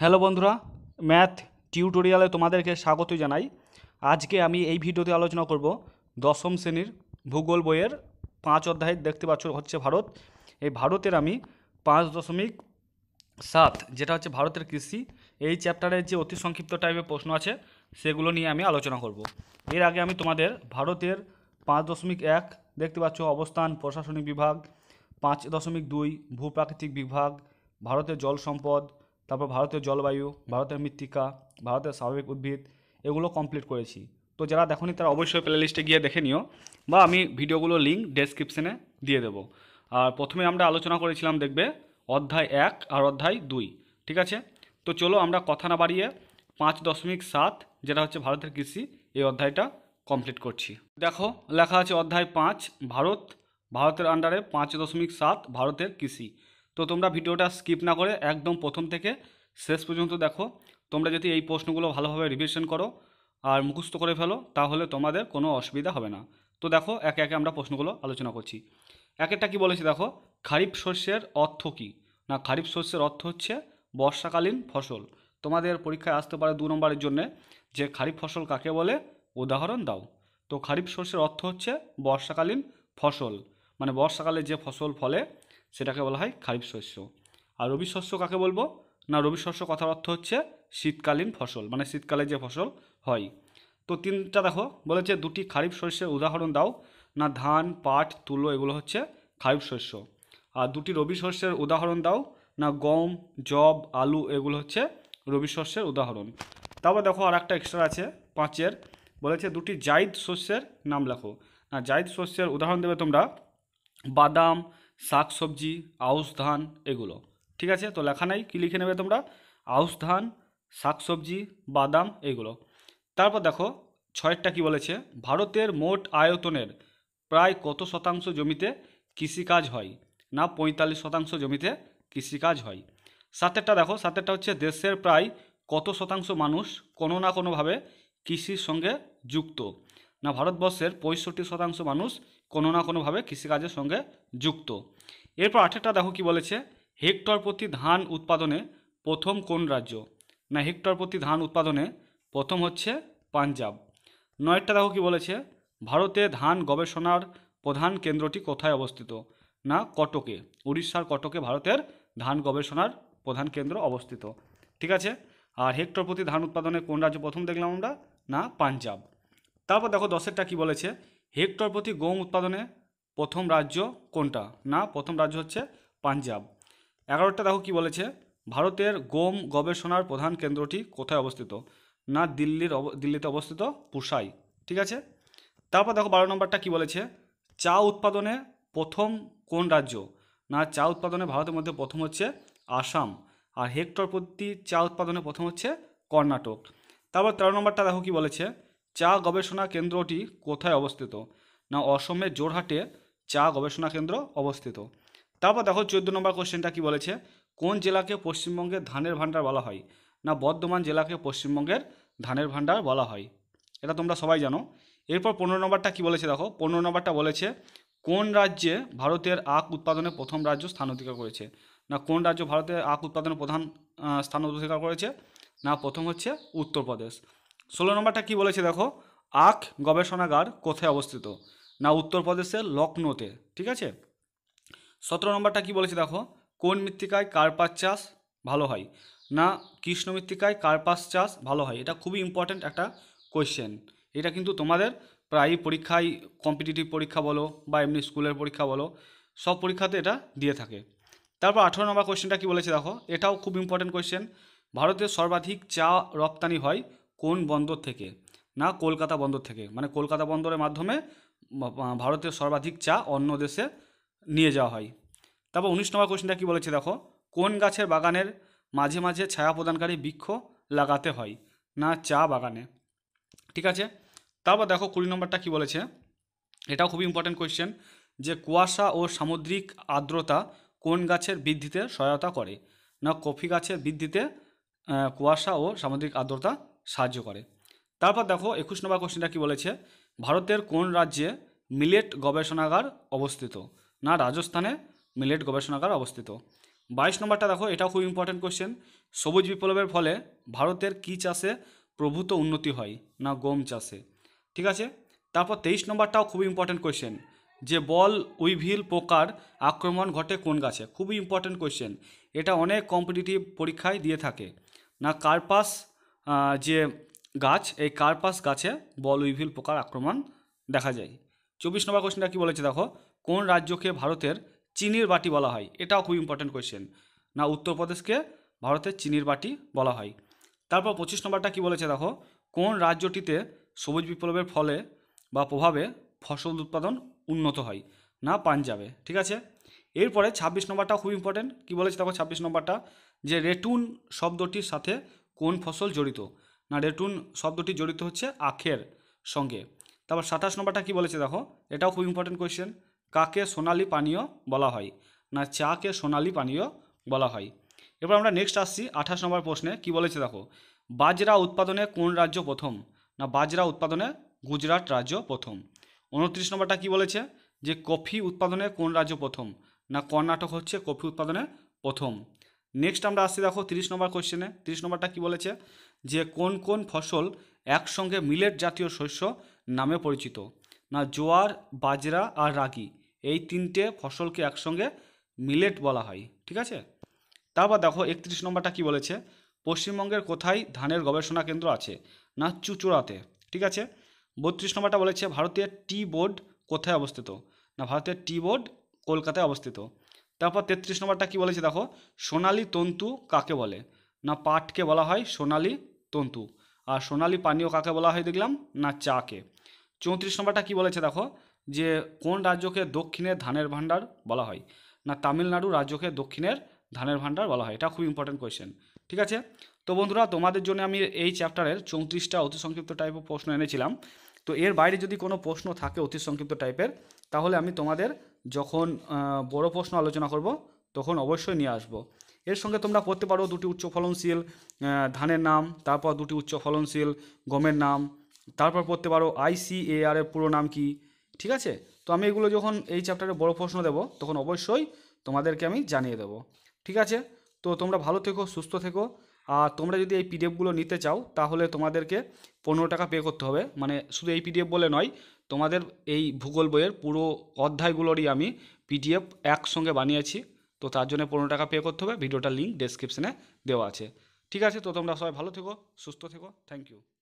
hello বন্ধুরা math টিউটোরিয়ালে তোমাদেরকে স্বাগত জানাই আজকে আমি এই ভিডিওতে আলোচনা করব দশম শ্রেণীর ভূগোল বইয়ের পাঁচ অধ্যায় দেখতে পাচ্ছ হচ্ছে ভারত এই ভারতের আমি পাঁচ দশমিক সাত যেটা হচ্ছে ভারতের কৃষি এই চ্যাপ্টারের যে অতি সংক্ষিপ্ত টাইপের প্রশ্ন আছে সেগুলো নিয়ে আমি আলোচনা করব এর আগে আমি তোমাদের ভারতের পাঁচ দশমিক এক দেখতে পাচ্ছ অবস্থান প্রশাসনিক বিভাগ পাঁচ দশমিক দুই ভূপ্রাকৃতিক বিভাগ ভারতের জল সম্পদ তারপর ভারতীয় জলবায়ু ভারতের মৃত্তিকা ভারতের স্বাভাবিক উদ্ভিদ এগুলো কমপ্লিট করেছি তো যারা দেখনি তারা অবশ্যই প্লেলিস্টে গিয়ে দেখে নিও বা আমি ভিডিওগুলো লিঙ্ক ডেসক্রিপশনে দিয়ে দেবো আর প্রথমে আমরা আলোচনা করেছিলাম দেখবে অধ্যায় এক আর অধ্যায় দুই ঠিক আছে তো চলো আমরা কথা না বাড়িয়ে পাঁচ দশমিক সাত যেটা হচ্ছে ভারতের কৃষি এই অধ্যায়টা কমপ্লিট করছি দেখো লেখা আছে অধ্যায় পাঁচ ভারত ভারতের আন্ডারে পাঁচ দশমিক সাত ভারতের কৃষি তো তোমরা ভিডিওটা স্কিপ না করে একদম প্রথম থেকে শেষ পর্যন্ত দেখো তোমরা যদি এই প্রশ্নগুলো ভালোভাবে রিভিশন করো আর মুখস্থ করে ফেলো তাহলে তোমাদের কোনো অসুবিধা হবে না তো দেখো একে একে আমরা প্রশ্নগুলো আলোচনা করছি এক কি বলেছি দেখো খারিফ শস্যের অর্থ কী না খারিফ শস্যের অর্থ হচ্ছে বর্ষাকালীন ফসল তোমাদের পরীক্ষায় আসতে পারে দু নম্বরের জন্যে যে খারিফ ফসল কাকে বলে উদাহরণ দাও তো খারিফ শস্যের অর্থ হচ্ছে বর্ষাকালীন ফসল মানে বর্ষাকালে যে ফসল ফলে সেটাকে বলা হয় খারিফ শস্য আর রবি শস্য কাকে বলবো না রবি শস্য কথার অর্থ হচ্ছে শীতকালীন ফসল মানে শীতকালে যে ফসল হয় তো তিনটা দেখো বলেছে দুটি খারিফ শস্যের উদাহরণ দাও না ধান পাট তুলো এগুলো হচ্ছে খারিফ শস্য আর দুটি রবি শস্যের উদাহরণ দাও না গম জব আলু এগুলো হচ্ছে রবি শস্যের উদাহরণ তারপর দেখো আর একটা এক্সট্রা আছে পাঁচের বলেছে দুটি জায়দ শস্যের নাম লেখো না জায়দ শস্যের উদাহরণ দেবে তোমরা বাদাম শাক সবজি আউশ ধান এগুলো ঠিক আছে তো লেখা নাই কী লিখে নেবে তোমরা আউশ ধান শাক সবজি বাদাম এগুলো তারপর দেখো ছয়েরটা কি বলেছে ভারতের মোট আয়তনের প্রায় কত শতাংশ জমিতে কৃষিকাজ হয় না পঁয়তাল্লিশ শতাংশ জমিতে কৃষিকাজ হয় সাতেরটা দেখো সাতেরটা হচ্ছে দেশের প্রায় কত শতাংশ মানুষ কোনো না কোনোভাবে কৃষির সঙ্গে যুক্ত না ভারতবর্ষের পঁয়ষট্টি শতাংশ মানুষ কোনো না কোনোভাবে কৃষিকাজের সঙ্গে যুক্ত এরপর আঠেরটা দেখো কি বলেছে হেক্টর প্রতি ধান উৎপাদনে প্রথম কোন রাজ্য না হেক্টর প্রতি ধান উৎপাদনে প্রথম হচ্ছে পাঞ্জাব নয়টা দেখো কি বলেছে ভারতে ধান গবেষণার প্রধান কেন্দ্রটি কোথায় অবস্থিত না কটকে উড়িষ্যার কটকে ভারতের ধান গবেষণার প্রধান কেন্দ্র অবস্থিত ঠিক আছে আর হেক্টর প্রতি ধান উৎপাদনে কোন রাজ্য প্রথম দেখলাম আমরা না পাঞ্জাব তারপর দেখো দশেরটা কি বলেছে হেক্টর প্রতি গম উৎপাদনে প্রথম রাজ্য কোনটা না প্রথম রাজ্য হচ্ছে পাঞ্জাব এগারোটা দেখো কি বলেছে ভারতের গম গবেষণার প্রধান কেন্দ্রটি কোথায় অবস্থিত না দিল্লির দিল্লিতে অবস্থিত পুসাই ঠিক আছে তারপর দেখো বারো নম্বরটা কি বলেছে চা উৎপাদনে প্রথম কোন রাজ্য না চা উৎপাদনে ভারতের মধ্যে প্রথম হচ্ছে আসাম আর হেক্টর প্রতি চা উৎপাদনে প্রথম হচ্ছে কর্ণাটক তারপর তেরো নম্বরটা দেখো কি বলেছে চা গবেষণা কেন্দ্রটি কোথায় অবস্থিত না অসমের জোরহাটে চা গবেষণা কেন্দ্র অবস্থিত তারপর দেখো চোদ্দ নম্বর কোশ্চেনটা কি বলেছে কোন জেলাকে পশ্চিমবঙ্গের ধানের ভাণ্ডার বলা হয় না বর্ধমান জেলাকে পশ্চিমবঙ্গের ধানের ভাণ্ডার বলা হয় এটা তোমরা সবাই জানো এরপর পনেরো নম্বরটা কি বলেছে দেখো পনেরো নম্বরটা বলেছে কোন রাজ্যে ভারতের আখ উৎপাদনে প্রথম রাজ্য স্থান অধিকার করেছে না কোন রাজ্য ভারতের আখ উৎপাদনে প্রধান স্থান অধিকার করেছে না প্রথম হচ্ছে উত্তরপ্রদেশ ষোলো নম্বরটা কি বলেছে দেখো আখ গবেষণাগার কোথায় অবস্থিত না উত্তরপ্রদেশের লখনৌতে ঠিক আছে সতেরো নম্বরটা কি বলেছে দেখো কোন মৃত্তিকায় কার্পাস চাষ ভালো হয় না কৃষ্ণ মৃত্তিকায় কার্পাস চাষ ভালো হয় এটা খুবই ইম্পর্ট্যান্ট একটা কোয়েশ্চেন এটা কিন্তু তোমাদের প্রায়ই পরীক্ষায় কম্পিটিটিভ পরীক্ষা বলো বা এমনি স্কুলের পরীক্ষা বলো সব পরীক্ষাতে এটা দিয়ে থাকে তারপর আঠেরো নম্বর কোয়েশ্চেনটা কি বলেছে দেখো এটাও খুব ইম্পর্টেন্ট কোয়েশ্চেন ভারতের সর্বাধিক চা রপ্তানি হয় কোন বন্দর থেকে না কলকাতা বন্দর থেকে মানে কলকাতা বন্দরের মাধ্যমে ভারতের সর্বাধিক চা অন্য দেশে নিয়ে যাওয়া হয় তারপর উনিশ নম্বর কোশ্চেনটা কী বলেছে দেখো কোন গাছের বাগানের মাঝে মাঝে ছায়া প্রদানকারী বৃক্ষ লাগাতে হয় না চা বাগানে ঠিক আছে তারপর দেখো কুড়ি নম্বরটা কি বলেছে এটাও খুবই ইম্পর্টেন্ট কোয়েশ্চেন যে কুয়াশা ও সামুদ্রিক আর্দ্রতা কোন গাছের বৃদ্ধিতে সহায়তা করে না কফি গাছের বৃদ্ধিতে কুয়াশা ও সামুদ্রিক আর্দ্রতা সাহায্য করে তারপর দেখো একুশ নম্বর কোশ্চেনটা কী বলেছে ভারতের কোন রাজ্যে মিলেট গবেষণাগার অবস্থিত না রাজস্থানে মিলেট গবেষণাগার অবস্থিত বাইশ নম্বরটা দেখো এটাও খুব ইম্পর্টেন্ট কোশ্চেন সবুজ বিপ্লবের ফলে ভারতের কী চাষে প্রভূত উন্নতি হয় না গম চাষে ঠিক আছে তারপর তেইশ নম্বরটাও খুব ইম্পর্টেন্ট কোশ্চেন যে বল উইভিল পোকার আক্রমণ ঘটে কোন গাছে খুবই ইম্পর্টেন্ট কোশ্চেন এটা অনেক কম্পিটিটিভ পরীক্ষায় দিয়ে থাকে না কার্পাস যে গাছ এই কার্পাস গাছে বল উইভিল পোকার আক্রমণ দেখা যায় চব্বিশ নম্বর কোয়েশ্চেনটা কী বলেছে দেখো কোন রাজ্যকে ভারতের চিনির বাটি বলা হয় এটাও খুব ইম্পর্টেন্ট কোয়েশ্চেন না উত্তরপ্রদেশকে ভারতের চিনির বাটি বলা হয় তারপর পঁচিশ নম্বরটা কী বলেছে দেখো কোন রাজ্যটিতে সবুজ বিপ্লবের ফলে বা প্রভাবে ফসল উৎপাদন উন্নত হয় না পাঞ্জাবে ঠিক আছে এরপরে ছাব্বিশ নম্বরটা খুব ইম্পর্টেন্ট কী বলেছে দেখো ছাব্বিশ নম্বরটা যে রেটুন শব্দটির সাথে কোন ফসল জড়িত না রেটুন শব্দটি জড়িত হচ্ছে আখের সঙ্গে তারপর সাতাশ নম্বরটা কি বলেছে দেখো এটাও খুব ইম্পর্টেন্ট কোয়েশ্চেন কাকে সোনালি পানীয় বলা হয় না চাকে সোনালি পানীয় বলা হয় এবার আমরা নেক্সট আসছি আঠাশ নম্বর প্রশ্নে কি বলেছে দেখো বাজরা উৎপাদনে কোন রাজ্য প্রথম না বাজরা উৎপাদনে গুজরাট রাজ্য প্রথম উনত্রিশ নম্বরটা কি বলেছে যে কফি উৎপাদনে কোন রাজ্য প্রথম না কর্ণাটক হচ্ছে কফি উৎপাদনে প্রথম নেক্সট আমরা আসছি দেখো তিরিশ নম্বর কোয়েশ্চেনে তিরিশ নম্বরটা কি বলেছে যে কোন কোন ফসল একসঙ্গে মিলেট জাতীয় শস্য নামে পরিচিত না জোয়ার বাজরা আর রাগি এই তিনটে ফসলকে একসঙ্গে মিলেট বলা হয় ঠিক আছে তারপর দেখো একত্রিশ নম্বরটা কি বলেছে পশ্চিমবঙ্গের কোথায় ধানের গবেষণা কেন্দ্র আছে না চুচুড়াতে ঠিক আছে বত্রিশ নম্বরটা বলেছে ভারতের টি বোর্ড কোথায় অবস্থিত না ভারতের টি বোর্ড কলকাতায় অবস্থিত তারপর তেত্রিশ নম্বরটা কি বলেছে দেখো সোনালি তন্তু কাকে বলে না পাটকে বলা হয় সোনালি তন্তু আর সোনালি পানীয় কাকে বলা হয় দেখলাম না চাকে চৌত্রিশ নম্বরটা কি বলেছে দেখো যে কোন রাজ্যকে দক্ষিণের ধানের ভাণ্ডার বলা হয় না তামিলনাড়ু রাজ্যকে দক্ষিণের ধানের ভাণ্ডার বলা হয় এটা খুব ইম্পর্টেন্ট কোয়েশ্চেন ঠিক আছে তো বন্ধুরা তোমাদের জন্য আমি এই চ্যাপ্টারের চৌত্রিশটা অতি সংক্ষিপ্ত টাইপের প্রশ্ন এনেছিলাম তো এর বাইরে যদি কোনো প্রশ্ন থাকে অতি সংক্ষিপ্ত টাইপের তাহলে আমি তোমাদের যখন বড় প্রশ্ন আলোচনা করব তখন অবশ্যই নিয়ে আসব এর সঙ্গে তোমরা পড়তে পারো দুটি উচ্চ ফলনশীল ধানের নাম তারপর দুটি উচ্চ ফলনশীল গমের নাম তারপর পড়তে পারো আইসিএআর এর পুরো নাম কি ঠিক আছে তো আমি এগুলো যখন এই চ্যাপ্টারে বড় প্রশ্ন দেব তখন অবশ্যই তোমাদেরকে আমি জানিয়ে দেব ঠিক আছে তো তোমরা ভালো থেকো সুস্থ থেকো আর তোমরা যদি এই পিডিএফগুলো নিতে চাও তাহলে তোমাদেরকে পনেরো টাকা পে করতে হবে মানে শুধু এই পিডিএফ বলে নয় তোমাদের এই ভূগোল বইয়ের পুরো অধ্যায়গুলোরই আমি পিডিএফ একসঙ্গে বানিয়েছি তো তার জন্য পনেরো টাকা পে করতে হবে ভিডিওটার লিঙ্ক ডেসক্রিপশানে দেওয়া আছে ঠিক আছে তো তোমরা সবাই ভালো থেকো সুস্থ থেকো থ্যাংক ইউ